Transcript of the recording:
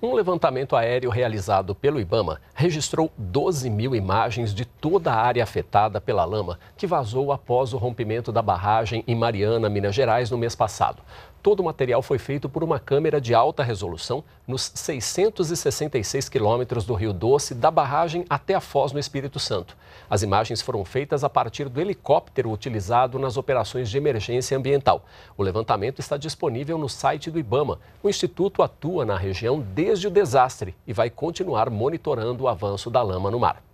Um levantamento aéreo realizado pelo Ibama registrou 12 mil imagens de toda a área afetada pela lama que vazou após o rompimento da barragem em Mariana, Minas Gerais, no mês passado. Todo o material foi feito por uma câmera de alta resolução nos 666 quilômetros do Rio Doce, da barragem até a Foz no Espírito Santo. As imagens foram feitas a partir do helicóptero utilizado nas operações de emergência ambiental. O levantamento está disponível no site do IBAMA. O Instituto atua na região desde desde o desastre e vai continuar monitorando o avanço da lama no mar.